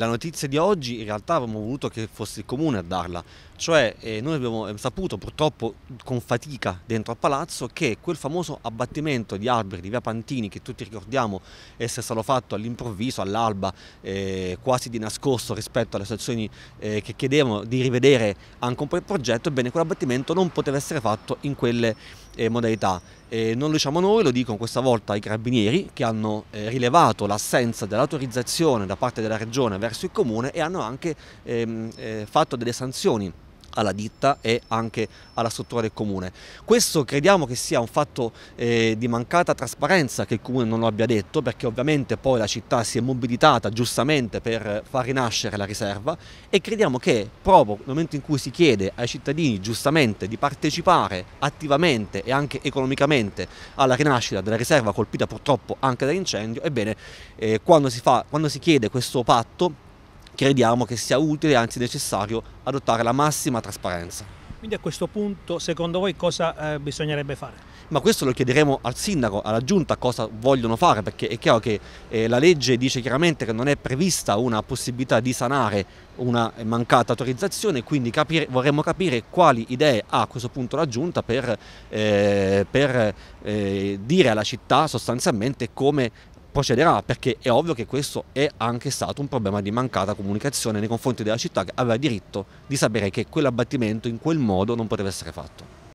La notizia di oggi in realtà avremmo voluto che fosse il comune a darla, cioè eh, noi abbiamo saputo purtroppo con fatica dentro al palazzo che quel famoso abbattimento di alberi di via Pantini che tutti ricordiamo essere stato fatto all'improvviso, all'alba, eh, quasi di nascosto rispetto alle situazioni eh, che chiedevano di rivedere anche un po' il progetto, ebbene quell'abbattimento non poteva essere fatto in quelle eh, modalità. Eh, non lo diciamo noi, lo dicono questa volta i carabinieri che hanno eh, rilevato l'assenza dell'autorizzazione da parte della regione verso il comune e hanno anche ehm, eh, fatto delle sanzioni alla ditta e anche alla struttura del comune. Questo crediamo che sia un fatto eh, di mancata trasparenza che il comune non lo abbia detto perché ovviamente poi la città si è mobilitata giustamente per far rinascere la riserva e crediamo che proprio nel momento in cui si chiede ai cittadini giustamente di partecipare attivamente e anche economicamente alla rinascita della riserva colpita purtroppo anche dall'incendio, ebbene eh, quando, si fa, quando si chiede questo patto crediamo che sia utile e anzi necessario adottare la massima trasparenza. Quindi a questo punto secondo voi cosa eh, bisognerebbe fare? ma questo lo chiederemo al sindaco, alla giunta cosa vogliono fare perché è chiaro che eh, la legge dice chiaramente che non è prevista una possibilità di sanare una mancata autorizzazione quindi capire, vorremmo capire quali idee ha a questo punto la giunta per, eh, per eh, dire alla città sostanzialmente come procederà perché è ovvio che questo è anche stato un problema di mancata comunicazione nei confronti della città che aveva diritto di sapere che quell'abbattimento in quel modo non poteva essere fatto.